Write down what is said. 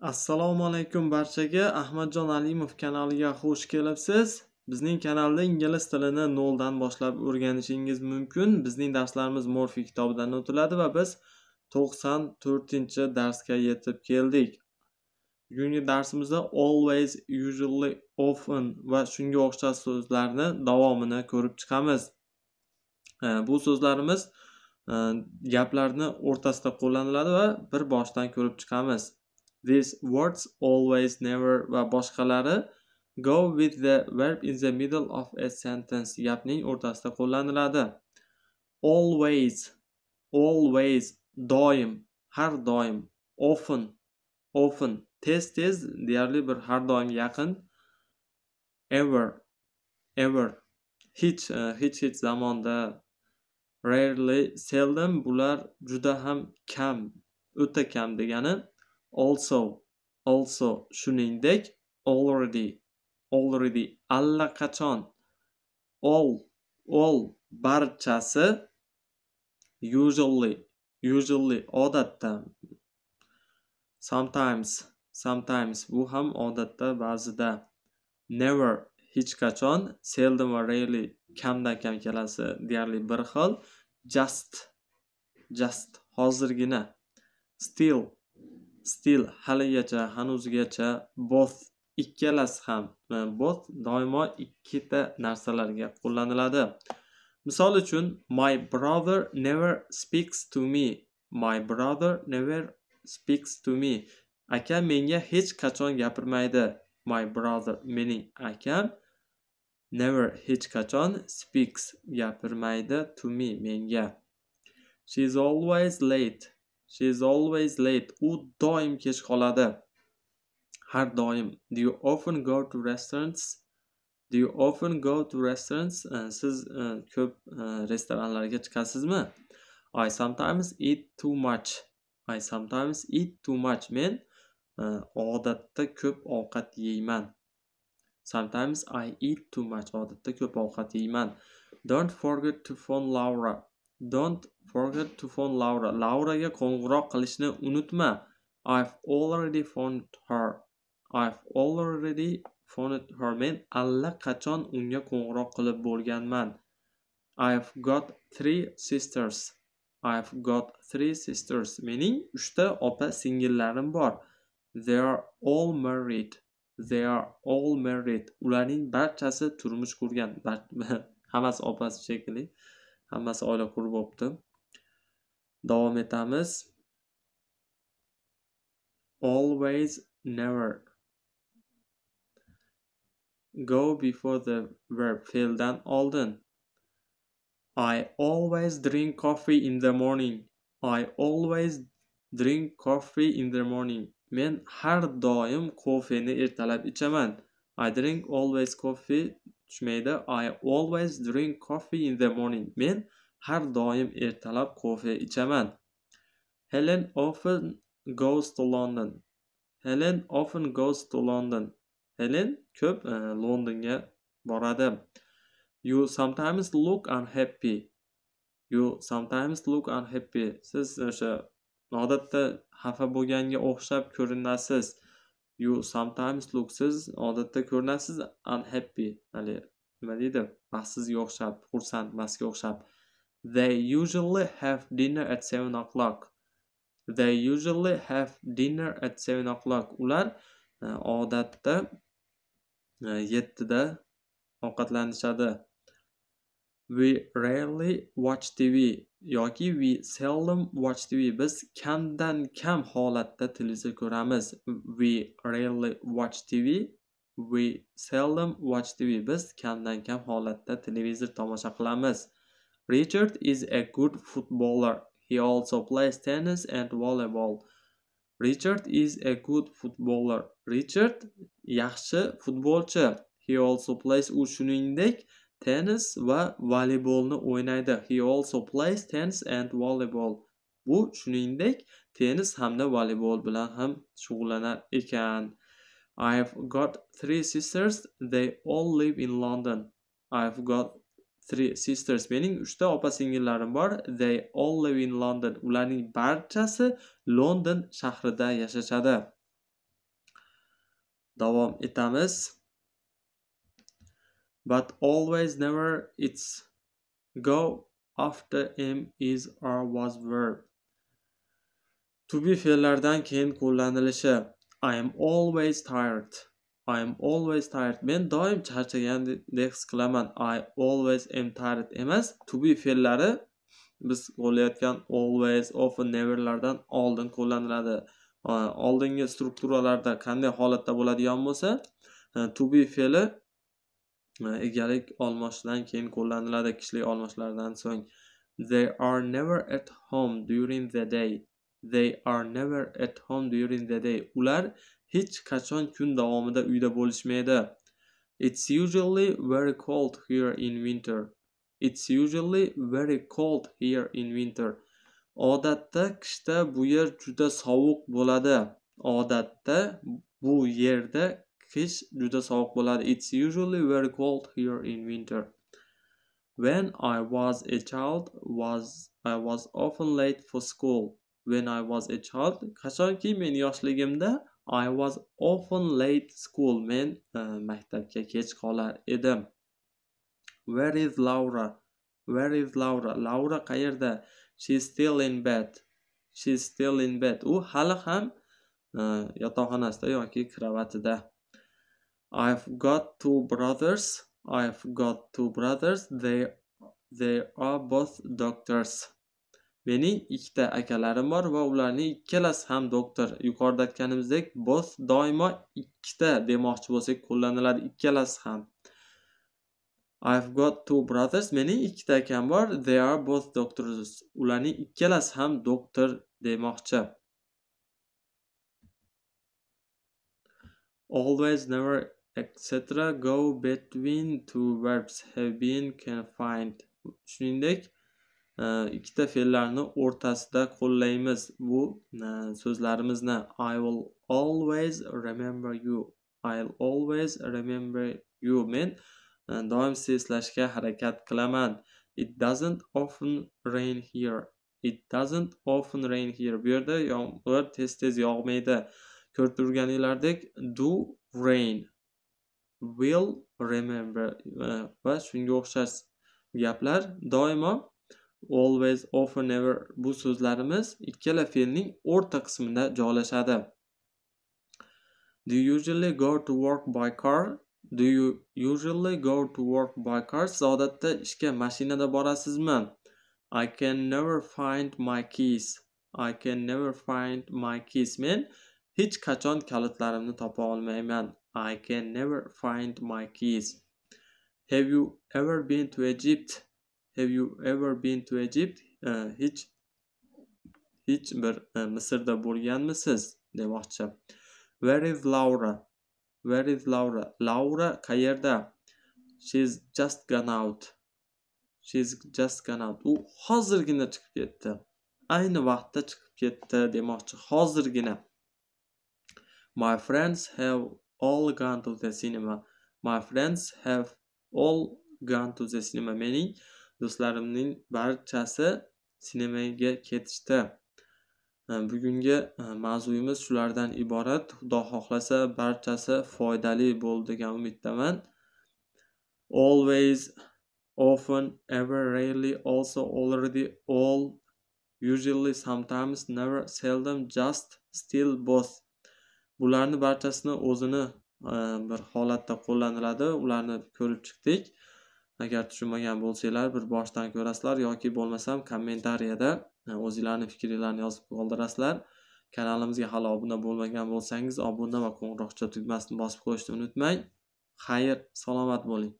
assalomu alaykum barchaga ahmadjon alimov kanaliga xush kelibsiz bizning kanalda ingliz tilini noldan boshlab o'rganishingiz mumkin bizning darslarimiz morfi kitobidan o'tiladi va biz to'qson to'rtinchi darsga yetib keldik bugungi darsimizda always usually often va shunga o'xshash so'zlarni davomini ko'rib chiqamiz bu so'zlarimiz e, gaplarni o'rtasida qo'llaniladi va bir boshdan ko'rib chiqamiz these words always never va boshqalari go with the verb in the middle of a sentence gapning o'rtasida qo'llaniladi always always doim har doim often often tez tez deyarli bir har doim yaqin ever ever hech e, hech hech zamonda rarely seldom bular juda ham kam o'ta kam degani also also shuningdek already already allaqachon all all barchasi usually usually odatda sometimes sometimes bu ham odatda ba'zida never hech qachon seldom va rarely kamdan kam kelasi deyarli bir xil just just hozirgina still still haligacha hanuzgacha both ikkalasi ham e, both doimo ikkita narsalarga qo'llaniladi misol uchun my brother never speaks to me my brother never speaks to me akam menga hech qachon gapirmaydi my brother mening akam never hech qachon speaks gapirmaydi to me menga she is always late she is always late u doim kech qoladi har doim do you often go to restaurants do you often go to restaurants uh, siz uh, ko'p uh, restoranlarga chiqasizmi i sometimes eat too much i sometimes eat too much men uh, odatda ko'p ovqat yeyman sometimes i eat too much odatda ko'p ovqat yeyman don't forget to phone laura don't Forget to phone Laura. Lauraga qo'ng'iroq qilishni unutma. I've already phoned her. I've already phoned her. Men allaqachon unga qo'ng'iroq qilib bo'lganman. I've got three sisters. I've got three sisters. Mening 3 ta opa singillarim bor. They are all married. They are all married. Ularning barchasi turmush qurgan. Hammasi opasi shekilli. hammasi oila qurib olibdi davom etamiz always never go before the verb fe'ldan oldin i always drink coffee in the morning i always drink coffee in the morning men har doim kofeni ertalab ichaman I drink always coffee tushmaydi. I always drink coffee in the morning. Men Har doim ertalab kofe ichaman. Helen often goes to London. Helen often goes to London. Helen ko'p uh, Londonga boradi. You sometimes look unhappy. You sometimes look unhappy. Siz o'sha odatda xafa bo'lganga o'xshab ko'rinasiz. You sometimes look siz odatda ko'rinasiz unhappy. Hali nima deydi? Baxtsizga o'xshab, xursand emasga o'xshab. They usually have dinner at 7 o'clock. They usually have dinner at 7 o'clock. Ular e, odatda 7 e, da ovqatlanishadi. We rarely watch TV yoki we seldom watch TV. Biz kamdan kam holatda televizor ko'ramiz. We rarely watch TV. We seldom watch TV. Biz kamdan kam holatda televizor tomosha qilamiz. Richard is a good footballer. He also plays tennis and volleyball. Richard is a good footballer. Richard yaxshi futbolchi. He also plays u shuningdek tennis va voleybolni o'ynaydi. He also plays tennis and volleyball. Bu shuningdek tennis hamda voleybol bilan ham shug'ullanar ekan. I've got three sisters. They all live in London. I've got three sisters mening uchta opa singillarim bor they all live in london ularning barchasi london shahrida yashashadi davom etamiz but always never it's go after am is or was verb to be fe'llardan keyin qo'llanilishi i am always tired I am always tired. Men doim charchagandek his qilaman. I always am tired emas. To be fe'llari biz qo'llayotgan always, often, neverlardan oldin qo'llaniladi. Oldingi strukturalarda qanday holatda bo'ladigan bo'lsa, to be fe'li egalik olmoshdan keyin qo'llaniladi kishilik olmoshlardan so'ng. They are never at home during the day. They are never at home during the day. Ular hech qachon kun davomida uyda bo'lishmaydi it's usually very cold here in winter it's usually very cold here in winter odatda qishda bu yer juda sovuq bo'ladi odatda bu yerda qish juda sovuq bo'ladi it's usually very cold here in winter when i was a child was i was often late for school when i was a child qachonki men yoshligimda I was often late school. Men uh, maktabga kech qolar edim. Where is Laura? Where is Laura? Laura qayerda? She's still in bed. She's still in bed. U hali ham uh, yotoqxonasida yoki kravatida. I've got two brothers. I've got two brothers. They they are both doctors. Mening ikkita akalarim bor va ularning ikkalasi ham doktor. Yuqorida aytganimizdek, both doimo ikkita demoqchi bo'lsak qo'llaniladi, ikkalasi ham. I've got two brothers. Mening ikkita akam bor. They are both doctors. Ularning ikkalasi ham doktor demoqchi. Always, never, etc. go between two verbs have been can find. Shuningdek, ikkita fe'llarni o'rtasida qo'llaymiz bu e, so'zlarimizni i will always remember you i'll always remember you men e, doim sizni eslashga harakat qilaman it doesn't often rain here it doesn't often rain here bu yerda yomg'ir tez tez yog'maydi ko'rib turganinglardek do rain will remember e, va shunga o'xshash gaplar doimo always often never bu so'zlarimiz ikkala fe'lning o'rta qismida joylashadi do you usually go to work by car do you usually go to work by car siz odatda ishga mashinada borasizmi i can never find my keys i can never find my keys men hech qachon kalitlarimni topa olmayman i can never find my keys have you ever been to egypt Have you ever been to Egypt? Ee, hiç hiç bir e, Mısır'da bulganmisiz demoqchi. Where is Laura? Where is Laura? Laura qayerda? She's just gone out. She's just gone out. U hozirgina chiqib ketdi. Ayni vaqtda chiqib ketdi demoqchi. Hozirgina. My friends have all gone to the cinema. My friends have all gone to the cinema. Mening do'stlarimning barchasi sinemaga ketishdi e, bugungi e, mavzuyimiz shulardan iborat xudo xohlasa barchasi foydali bo'ldi degan umiddaman always often ever rarely also already all usually sometimes never seldom just still both bularni barchasini o'zini e, bir holatda qo'llaniladi ularni ko'rib chiqdik agar tushunmagan bo'lsanglar bir boshdan ko'rasizlar yoki bo'lmasam kommentariyada e, o'zinglarni fikringlarni yozib qoldirasizlar kanalimizga hali obuna bo'lmagan bo'lsangiz obuna va qo'ng'iroqcha tugmasini bosib qo'yishni unutmang xayr salomat bo'ling